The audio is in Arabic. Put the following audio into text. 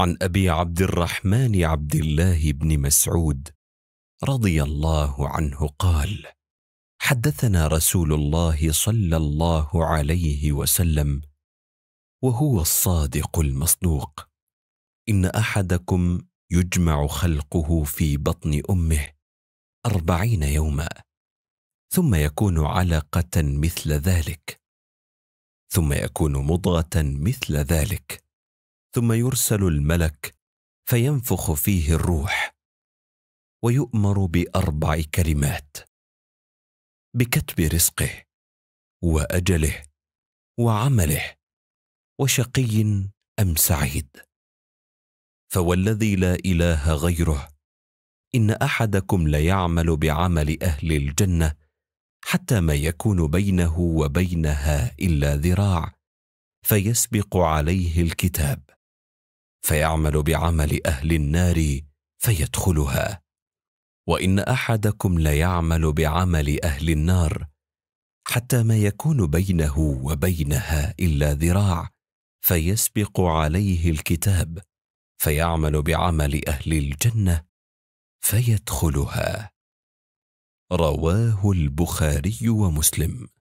عن ابي عبد الرحمن عبد الله بن مسعود رضي الله عنه قال حدثنا رسول الله صلى الله عليه وسلم وهو الصادق المصدوق ان احدكم يجمع خلقه في بطن امه اربعين يوما ثم يكون علقه مثل ذلك ثم يكون مضغه مثل ذلك ثم يرسل الملك فينفخ فيه الروح ويؤمر باربع كلمات بكتب رزقه واجله وعمله وشقي ام سعيد فوالذي لا اله غيره ان احدكم ليعمل بعمل اهل الجنه حتى ما يكون بينه وبينها الا ذراع فيسبق عليه الكتاب فيعمل بعمل اهل النار فيدخلها وان احدكم ليعمل بعمل اهل النار حتى ما يكون بينه وبينها الا ذراع فيسبق عليه الكتاب فيعمل بعمل اهل الجنه فيدخلها رواه البخاري ومسلم